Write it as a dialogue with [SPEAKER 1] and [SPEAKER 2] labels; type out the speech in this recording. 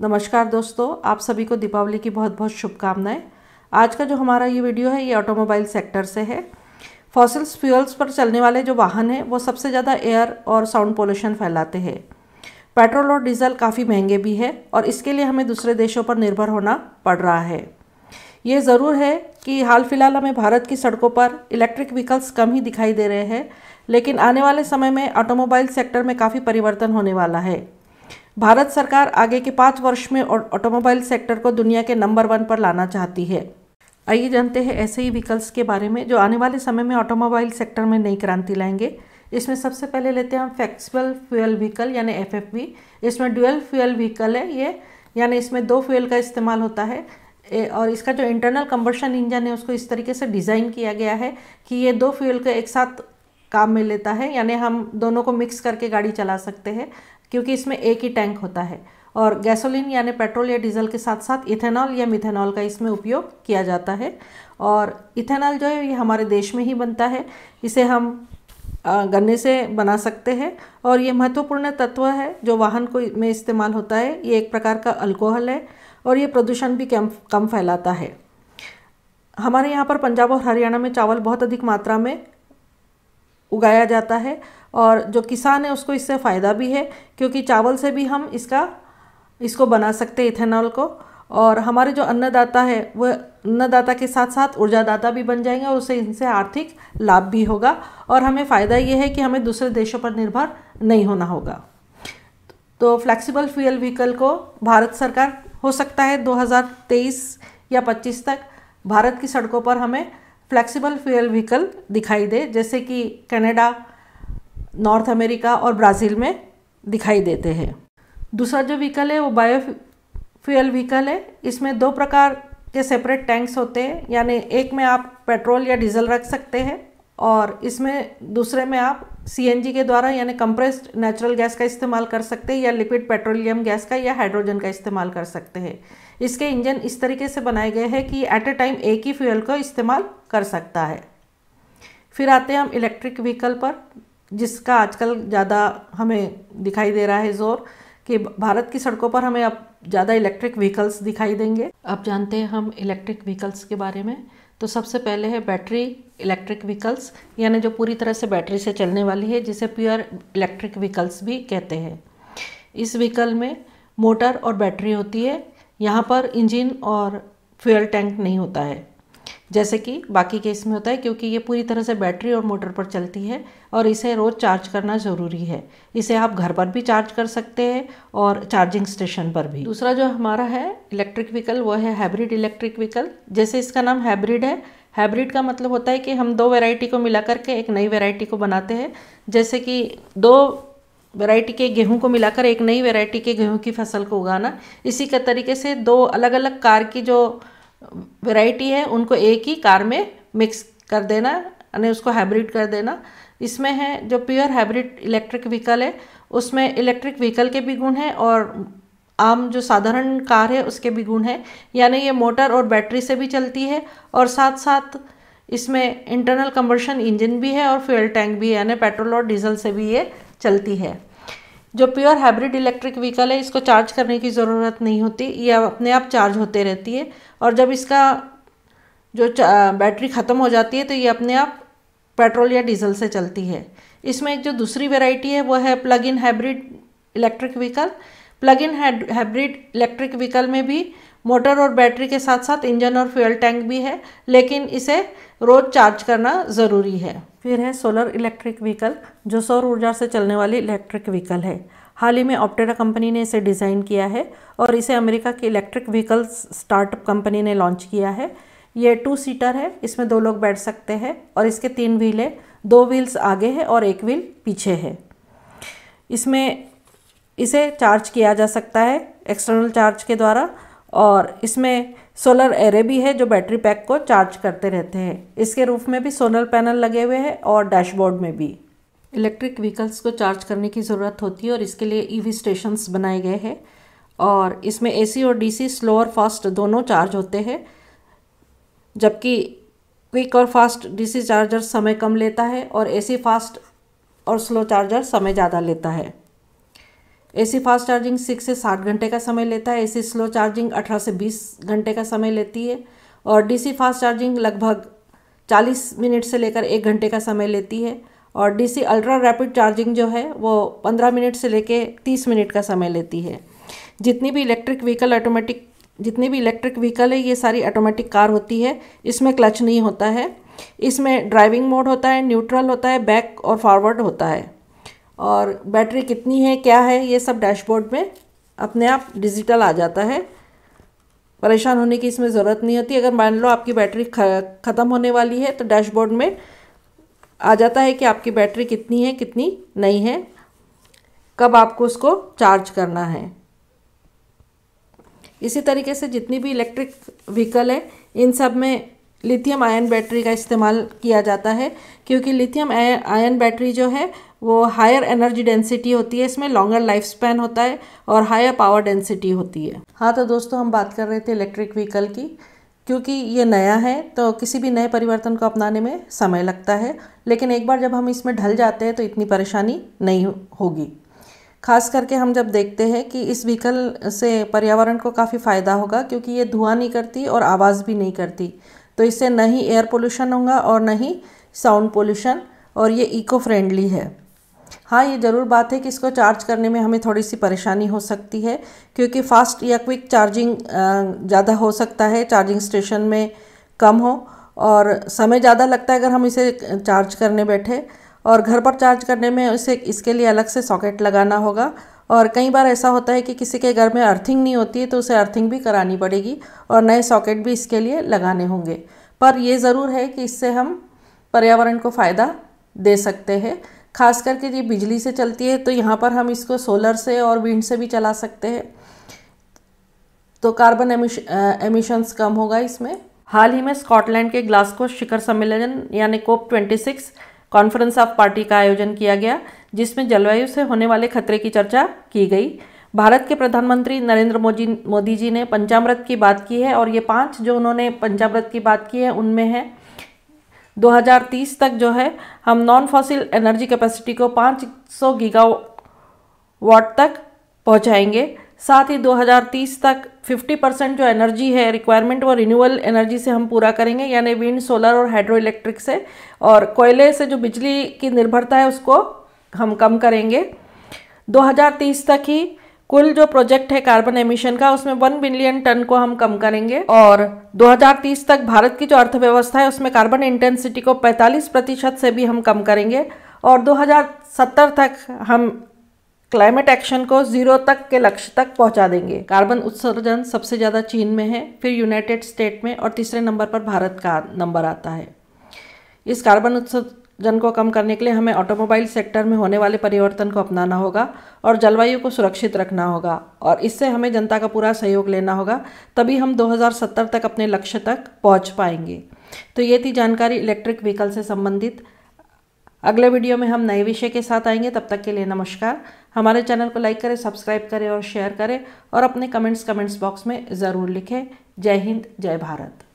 [SPEAKER 1] नमस्कार दोस्तों आप सभी को दीपावली की बहुत बहुत शुभकामनाएं आज का जो हमारा ये वीडियो है ये ऑटोमोबाइल सेक्टर से है फॉसिल्स फ्यूल्स पर चलने वाले जो वाहन हैं वो सबसे ज़्यादा एयर और साउंड पोल्यूशन फैलाते हैं पेट्रोल और डीजल काफ़ी महंगे भी है और इसके लिए हमें दूसरे देशों पर निर्भर होना पड़ रहा है ये ज़रूर है कि हाल फिलहाल हमें भारत की सड़कों पर इलेक्ट्रिक व्हीकल्स कम ही दिखाई दे रहे हैं लेकिन आने वाले समय में ऑटोमोबाइल सेक्टर में काफ़ी परिवर्तन होने वाला है भारत सरकार आगे के पाँच वर्ष में ऑटोमोबाइल सेक्टर को दुनिया के नंबर वन पर लाना चाहती है आइए जानते हैं ऐसे ही व्हीकल्स के बारे में जो आने वाले समय में ऑटोमोबाइल सेक्टर में नई क्रांति लाएंगे इसमें सबसे पहले लेते हैं हम फ्लेक्सिबल फ्यूल व्हीकल यानी एफ इसमें डुअल फ्यूल व्हीकल है ये यानी इसमें दो फ्यूल का इस्तेमाल होता है और इसका जो इंटरनल कंबर्शन इंजन है उसको इस तरीके से डिज़ाइन किया गया है कि ये दो फ्यूल का एक साथ काम में लेता है यानी हम दोनों को मिक्स करके गाड़ी चला सकते हैं क्योंकि इसमें एक ही टैंक होता है और गैसोलीन यानी पेट्रोल या डीजल के साथ साथ इथेनॉल या मिथेनॉल का इसमें उपयोग किया जाता है और इथेनॉल जो है ये हमारे देश में ही बनता है इसे हम गन्ने से बना सकते हैं और ये महत्वपूर्ण तत्व है जो वाहन को में इस्तेमाल होता है ये एक प्रकार का अल्कोहल है और ये प्रदूषण भी कम कम फैलाता है हमारे यहाँ पर पंजाब और हरियाणा में चावल बहुत अधिक मात्रा में उगाया जाता है और जो किसान है उसको इससे फ़ायदा भी है क्योंकि चावल से भी हम इसका इसको बना सकते हैं इथेनॉल को और हमारे जो अन्नदाता है वह अन्नदाता के साथ साथ ऊर्जादाता भी बन जाएंगे और उसे इनसे आर्थिक लाभ भी होगा और हमें फ़ायदा ये है कि हमें दूसरे देशों पर निर्भर नहीं होना होगा तो फ्लैक्सिबल फ्यूल व्हीकल को भारत सरकार हो सकता है 2023 या 25 तक भारत की सड़कों पर हमें फ्लेक्सिबल फ्यूल व्हीकल दिखाई दे जैसे कि कनाडा नॉर्थ अमेरिका और ब्राज़ील में दिखाई देते हैं दूसरा जो व्हीकल है वो बायो फ्यूल व्हीकल है इसमें दो प्रकार के सेपरेट टैंक्स होते हैं यानी एक में आप पेट्रोल या डीजल रख सकते हैं और इसमें दूसरे में आप सी के द्वारा यानी कंप्रेस्ड नेचुरल गैस का इस्तेमाल कर सकते हैं या लिक्विड पेट्रोलियम गैस का या हाइड्रोजन का इस्तेमाल कर सकते हैं इसके इंजन इस तरीके से बनाए गए हैं कि एट ए टाइम एक ही फ्यूल का इस्तेमाल कर सकता है फिर आते हैं हम इलेक्ट्रिक व्हीकल पर जिसका आजकल ज़्यादा हमें दिखाई दे रहा है ज़ोर कि भारत की सड़कों पर हमें अब ज़्यादा इलेक्ट्रिक व्हीकल्स दिखाई देंगे अब जानते हैं हम इलेक्ट्रिक व्हीकल्स के बारे में तो सबसे पहले है बैटरी इलेक्ट्रिक व्हीकल्स यानी जो पूरी तरह से बैटरी से चलने वाली है जिसे प्योर इलेक्ट्रिक व्हीकल्स भी कहते हैं इस व्हीकल में मोटर और बैटरी होती है यहाँ पर इंजन और फ्यूल टैंक नहीं होता है जैसे कि बाकी केस में होता है क्योंकि ये पूरी तरह से बैटरी और मोटर पर चलती है और इसे रोज़ चार्ज करना ज़रूरी है इसे आप घर पर भी चार्ज कर सकते हैं और चार्जिंग स्टेशन पर भी दूसरा जो हमारा है इलेक्ट्रिक व्हीकल वो है हाइब्रिड इलेक्ट्रिक व्हीकल जैसे इसका नाम हाइब्रिड है हाइब्रिड का मतलब होता है कि हम दो वेराइटी को मिला करके एक नई वेराइटी को बनाते हैं जैसे कि दो वेराइटी के गेहूं को मिलाकर एक नई वेराइटी के गेहूं की फसल को उगाना इसी के तरीके से दो अलग अलग कार की जो वैरायटी है उनको एक ही कार में मिक्स कर देना यानी उसको हाइब्रिड कर देना इसमें है जो प्योर हाइब्रिड इलेक्ट्रिक व्हीकल है उसमें इलेक्ट्रिक व्हीकल के भी गुण हैं और आम जो साधारण कार है उसके भी गुण हैं यानी ये मोटर और बैटरी से भी चलती है और साथ साथ इसमें इंटरनल कम्बर्शन इंजन भी है और फ्यूल टैंक भी है यानी पेट्रोल और डीजल से भी ये चलती है जो प्योर हाइब्रिड इलेक्ट्रिक व्हीकल है इसको चार्ज करने की ज़रूरत नहीं होती ये अपने आप चार्ज होते रहती है और जब इसका जो बैटरी ख़त्म हो जाती है तो ये अपने आप पेट्रोल या डीजल से चलती है इसमें एक जो दूसरी वेराइटी है वो है plug in hybrid electric vehicle plug in hybrid electric vehicle में भी मोटर और बैटरी के साथ साथ इंजन और फ्यूल टैंक भी है लेकिन इसे रोज़ चार्ज करना ज़रूरी है फिर है सोलर इलेक्ट्रिक व्हीकल जो सौर ऊर्जा से चलने वाली इलेक्ट्रिक व्हीकल है हाल ही में ऑप्टेरा कंपनी ने इसे डिज़ाइन किया है और इसे अमेरिका की इलेक्ट्रिक व्हीकल स्टार्टअप कंपनी ने लॉन्च किया है ये टू सीटर है इसमें दो लोग बैठ सकते हैं और इसके तीन व्हील है दो व्हील्स आगे है और एक व्हील पीछे है इसमें इसे चार्ज किया जा सकता है एक्सटर्नल चार्ज के द्वारा और इसमें सोलर एरे भी है जो बैटरी पैक को चार्ज करते रहते हैं इसके रूफ में भी सोलर पैनल लगे हुए हैं और डैशबोर्ड में भी इलेक्ट्रिक व्हीकल्स को चार्ज करने की ज़रूरत होती है और इसके लिए ईवी e स्टेशंस बनाए गए हैं और इसमें एसी और डीसी स्लो और फास्ट दोनों चार्ज होते हैं जबकि क्विक और फास्ट डीसी चार्जर समय कम लेता है और एसी फास्ट और स्लो चार्जर समय ज़्यादा लेता है एसी फास्ट चार्जिंग सिक्स से साठ घंटे का समय लेता है एसी स्लो चार्जिंग अठारह से बीस घंटे का समय लेती है और डीसी फास्ट चार्जिंग लगभग चालीस मिनट से लेकर एक घंटे का समय लेती है और डीसी अल्ट्रा रैपिड चार्जिंग जो है वो पंद्रह मिनट से लेकर तीस मिनट का समय लेती है जितनी भी इलेक्ट्रिक व्हीकल ऑटोमेटिक जितनी भी इलेक्ट्रिक व्हीकल है ये सारी ऑटोमेटिक कार होती है इसमें क्लच नहीं होता है इसमें ड्राइविंग मोड होता है न्यूट्रल होता है बैक और फॉरवर्ड होता है और बैटरी कितनी है क्या है ये सब डैशबोर्ड में अपने आप डिजिटल आ जाता है परेशान होने की इसमें ज़रूरत नहीं होती अगर मान लो आपकी बैटरी ख़त्म होने वाली है तो डैशबोर्ड में आ जाता है कि आपकी बैटरी कितनी है कितनी नहीं है कब आपको उसको चार्ज करना है इसी तरीके से जितनी भी इलेक्ट्रिक व्हीकल है इन सब में लिथियम आयन बैटरी का इस्तेमाल किया जाता है क्योंकि लिथियम आयन बैटरी जो है वो हायर एनर्जी डेंसिटी होती है इसमें लॉन्गर लाइफ स्पैन होता है और हायर पावर डेंसिटी होती है हाँ तो दोस्तों हम बात कर रहे थे इलेक्ट्रिक व्हीकल की क्योंकि ये नया है तो किसी भी नए परिवर्तन को अपनाने में समय लगता है लेकिन एक बार जब हम इसमें ढल जाते हैं तो इतनी परेशानी नहीं होगी खास करके हम जब देखते हैं कि इस व्हीकल से पर्यावरण को काफ़ी फ़ायदा होगा क्योंकि ये धुआं नहीं करती और आवाज़ भी नहीं करती तो इससे न ही एयर पोल्यूशन होगा और न ही साउंड पोल्यूशन और ये इको फ्रेंडली है हाँ ये ज़रूर बात है कि इसको चार्ज करने में हमें थोड़ी सी परेशानी हो सकती है क्योंकि फ़ास्ट या क्विक चार्जिंग ज़्यादा हो सकता है चार्जिंग स्टेशन में कम हो और समय ज़्यादा लगता है अगर हम इसे चार्ज करने बैठे और घर पर चार्ज करने में उसे इसके लिए अलग से सॉकेट लगाना होगा और कई बार ऐसा होता है कि किसी के घर में अर्थिंग नहीं होती है तो उसे अर्थिंग भी करानी पड़ेगी और नए सॉकेट भी इसके लिए लगाने होंगे पर ये ज़रूर है कि इससे हम पर्यावरण को फ़ायदा दे सकते हैं खास करके ये बिजली से चलती है तो यहाँ पर हम इसको सोलर से और विंड से भी चला सकते हैं तो कार्बन एमिश एमिशंस कम होगा इसमें हाल ही में स्कॉटलैंड के ग्लास्को शिखर सम्मेलन यानी COP six conference of party का आयोजन किया गया जिसमें जलवायु से होने वाले खतरे की चर्चा की गई भारत के प्रधानमंत्री नरेंद्र मोदी मोदी जी ने पंचामृत की बात की है और ये पांच जो उन्होंने पंचामृत की बात की है उनमें है 2030 तक जो है हम नॉन फॉसिल एनर्जी कैपेसिटी को 500 वाट तक पहुँचाएंगे साथ ही 2030 तक 50 परसेंट जो एनर्जी है रिक्वायरमेंट वो रिन्यूअल एनर्जी से हम पूरा करेंगे यानी विंड सोलर और हाइड्रो इलेक्ट्रिक से और कोयले से जो बिजली की निर्भरता है उसको हम कम करेंगे 2030 तक ही कुल जो प्रोजेक्ट है कार्बन एमिशन का उसमें वन बिलियन टन को हम कम करेंगे और 2030 तक भारत की जो अर्थव्यवस्था है उसमें कार्बन इंटेंसिटी को 45 प्रतिशत से भी हम कम करेंगे और 2070 तक हम क्लाइमेट एक्शन को जीरो तक के लक्ष्य तक पहुंचा देंगे कार्बन उत्सर्जन सबसे ज़्यादा चीन में है फिर यूनाइटेड स्टेट में और तीसरे नंबर पर भारत का नंबर आता है इस कार्बन उत्सर्जन को कम करने के लिए हमें ऑटोमोबाइल सेक्टर में होने वाले परिवर्तन को अपनाना होगा और जलवायु को सुरक्षित रखना होगा और इससे हमें जनता का पूरा सहयोग लेना होगा तभी हम 2070 तक अपने लक्ष्य तक पहुंच पाएंगे तो ये थी जानकारी इलेक्ट्रिक व्हीकल से संबंधित अगले वीडियो में हम नए विषय के साथ आएंगे तब तक के लिए नमस्कार हमारे चैनल को लाइक करें सब्सक्राइब करें और शेयर करें और अपने कमेंट्स कमेंट्स बॉक्स में ज़रूर लिखें जय हिंद जय भारत